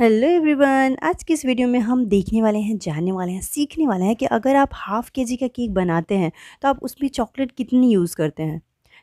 hello everyone आज की इस वीडियो में हम देखने वाले हैं जानने वाले हैं सीखने वाले हैं कि अगर आप हाफ़ के जी का केक बनाते हैं तो आप उसमें चॉकलेट कितनी यूज़ करते हैं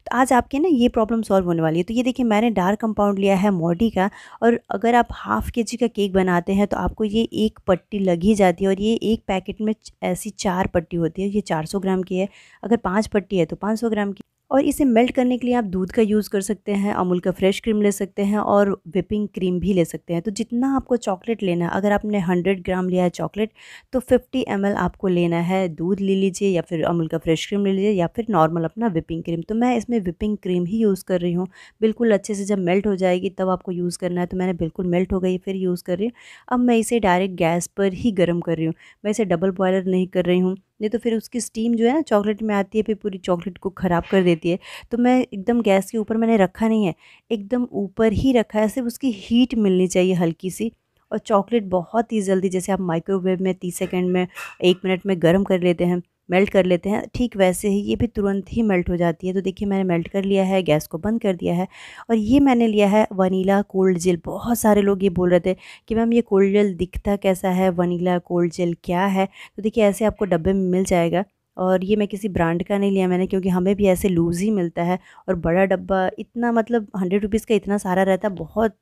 तो आज आपके ना ये प्रॉब्लम सॉल्व होने वाली है तो ये देखिए मैंने डार्क कंपाउंड लिया है मोडी का और अगर आप हाफ़ के जी का केक बनाते हैं तो आपको ये एक पट्टी लग ही जाती है और ये एक पैकेट में ऐसी चार पट्टी होती है ये 400 ग्राम की है अगर पाँच पट्टी है तो 500 ग्राम की और इसे मेल्ट करने के लिए आप दूध का यूज़ कर सकते हैं अमूल का फ्रेश क्रीम ले सकते हैं और विपिंग क्रीम भी ले सकते हैं तो जितना आपको चॉकलेट लेना है अगर आपने 100 ग्राम लिया है चॉकलेट तो 50 एम आपको लेना है दूध ले लीजिए या फिर अमूल का फ्रेश क्रीम ले लीजिए या फिर नॉर्मल अपना विपिंग क्रीम तो मैं इसमें विपिंग क्रीम ही यूज़ कर रही हूँ बिल्कुल अच्छे से जब मेल्ट हो जाएगी तब आपको यूज़ करना है तो मैंने बिल्कुल मेल्ट हो गई फिर यूज़ कर रही हूँ अब मैं इसे डायरेक्ट गैस पर ही गर्म कर रही हूँ मैं इसे डबल बॉयलर नहीं कर रही हूँ नहीं तो फिर उसकी स्टीम जो है ना चॉकलेट में आती है फिर पूरी चॉकलेट को ख़राब कर देती है तो मैं एकदम गैस के ऊपर मैंने रखा नहीं है एकदम ऊपर ही रखा है सिर्फ उसकी हीट मिलनी चाहिए हल्की सी और चॉकलेट बहुत ही जल्दी जैसे आप माइक्रोवेव में तीस सेकेंड में एक मिनट में गर्म कर लेते हैं मेल्ट कर लेते हैं ठीक वैसे ही ये भी तुरंत ही मेल्ट हो जाती है तो देखिए मैंने मेल्ट कर लिया है गैस को बंद कर दिया है और ये मैंने लिया है वनीला कोल्ड जेल बहुत सारे लोग ये बोल रहे थे कि मैम ये कोल्ड जेल दिखता कैसा है वनीला कोल्ड जेल क्या है तो देखिए ऐसे आपको डब्बे में मिल जाएगा और ये मैं किसी ब्रांड का नहीं लिया मैंने क्योंकि हमें भी ऐसे लूज़ ही मिलता है और बड़ा डब्बा इतना मतलब हंड्रेड रुपीज़ का इतना सारा रहता है बहुत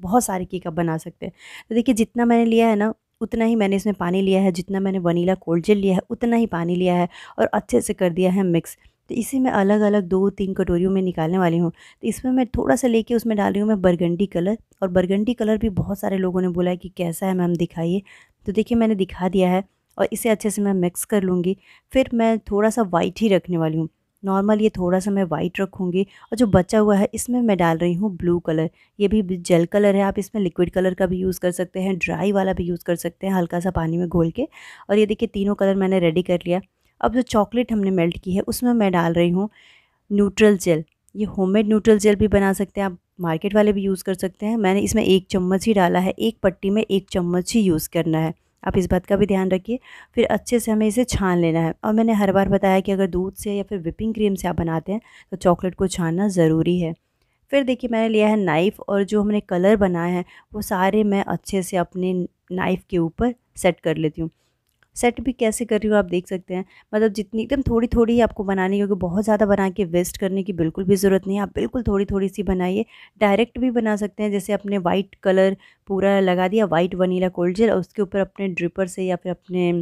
बहुत सारे केक आप बना सकते हैं तो देखिए जितना मैंने लिया है ना उतना ही मैंने इसमें पानी लिया है जितना मैंने वनीला कोल्ड जेल लिया है उतना ही पानी लिया है और अच्छे से कर दिया है मिक्स तो इसे मैं अलग अलग दो तीन कटोरियों में निकालने वाली हूँ तो इसमें मैं थोड़ा सा लेके उसमें डाल रही हूँ मैं बरगंडी कलर और बरगंडी कलर भी बहुत सारे लोगों ने बोला है कि कैसा है मैम दिखाइए तो देखिए मैंने दिखा दिया है और इसे अच्छे से मैं मिक्स कर लूँगी फिर मैं थोड़ा सा वाइट ही रखने वाली हूँ नॉर्मल ये थोड़ा सा मैं वाइट रखूँगी और जो बचा हुआ है इसमें मैं डाल रही हूँ ब्लू कलर ये भी जेल कलर है आप इसमें लिक्विड कलर का भी यूज़ कर सकते हैं ड्राई वाला भी यूज़ कर सकते हैं हल्का सा पानी में घोल के और ये देखिए तीनों कलर मैंने रेडी कर लिया अब जो चॉकलेट हमने मेल्ट की है उसमें मैं डाल रही हूँ न्यूट्रल जेल ये मेड न्यूट्रल जेल भी बना सकते हैं आप मार्केट वाले भी यूज़ कर सकते हैं मैंने इसमें एक चम्मच ही डाला है एक पट्टी में एक चम्मच ही यूज़ करना है आप इस बात का भी ध्यान रखिए फिर अच्छे से हमें इसे छान लेना है और मैंने हर बार बताया कि अगर दूध से या फिर विपिंग क्रीम से आप बनाते हैं तो चॉकलेट को छानना ज़रूरी है फिर देखिए मैंने लिया है नाइफ़ और जो हमने कलर बनाए हैं वो सारे मैं अच्छे से अपने नाइफ़ के ऊपर सेट कर लेती हूँ सेट भी कैसे कर रही हो आप देख सकते हैं मतलब जितनी एकदम थोड़ी थोड़ी ही आपको बनानी क्योंकि बहुत ज़्यादा बना के वेस्ट करने की बिल्कुल भी ज़रूरत नहीं है आप बिल्कुल थोड़ी थोड़ी सी बनाइए डायरेक्ट भी बना सकते हैं जैसे अपने वाइट कलर पूरा लगा दिया वाइट वनीला कोल्ड जेल और उसके ऊपर अपने ड्रिपर से या फिर अपने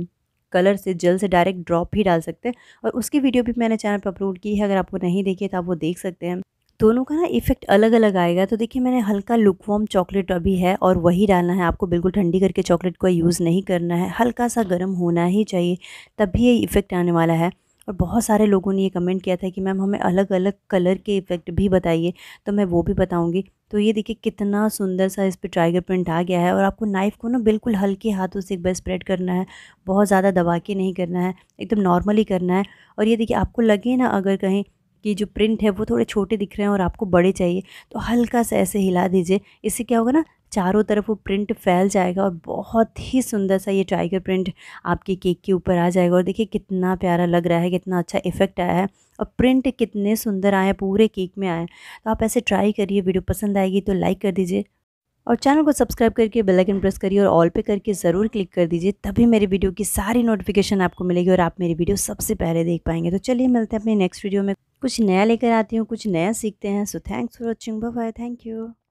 कलर से जल से डायरेक्ट ड्रॉप ही डाल सकते हैं और उसकी वीडियो भी मैंने चैनल पर अपलोड की है अगर आपको नहीं देखी तो आप वो देख सकते हैं दोनों का ना इफ़ेक्ट अलग अलग आएगा तो देखिए मैंने हल्का लुकवॉम चॉकलेट अभी है और वही डालना है आपको बिल्कुल ठंडी करके चॉकलेट को यूज़ नहीं करना है हल्का सा गर्म होना ही चाहिए तभी ये इफ़ेक्ट आने वाला है और बहुत सारे लोगों ने ये कमेंट किया था कि मैम हमें अलग अलग कलर के इफ़ेक्ट भी बताइए तो मैं वो भी बताऊँगी तो ये देखिए कितना सुंदर सा इस पर टाइगर प्रिंट आ गया है और आपको नाइफ़ को ना बिल्कुल हल्के हाथों से एक बार स्प्रेड करना है बहुत ज़्यादा दबा के नहीं करना है एकदम नॉर्मली करना है और ये देखिए आपको लगे ना अगर कहीं कि जो प्रिंट है वो थोड़े छोटे दिख रहे हैं और आपको बड़े चाहिए तो हल्का सा ऐसे हिला दीजिए इससे क्या होगा ना चारों तरफ वो प्रिंट फैल जाएगा और बहुत ही सुंदर सा ये टाइगर प्रिंट आपके केक के ऊपर आ जाएगा और देखिए कितना प्यारा लग रहा है कितना अच्छा इफेक्ट आया है और प्रिंट कितने सुंदर आए पूरे केक में आए तो आप ऐसे ट्राई करिए वीडियो पसंद आएगी तो लाइक कर दीजिए और चैनल को सब्सक्राइब करके बेल आइकन प्रेस करिए और ऑल पे करके ज़रूर क्लिक कर दीजिए तभी मेरे वीडियो की सारी नोटिफिकेशन आपको मिलेगी और आप मेरी वीडियो सबसे पहले देख पाएंगे तो चलिए मिलते हैं अपने नेक्स्ट वीडियो में कुछ नया लेकर आती हूँ कुछ नया सीखते हैं so thanks for watching bye thank you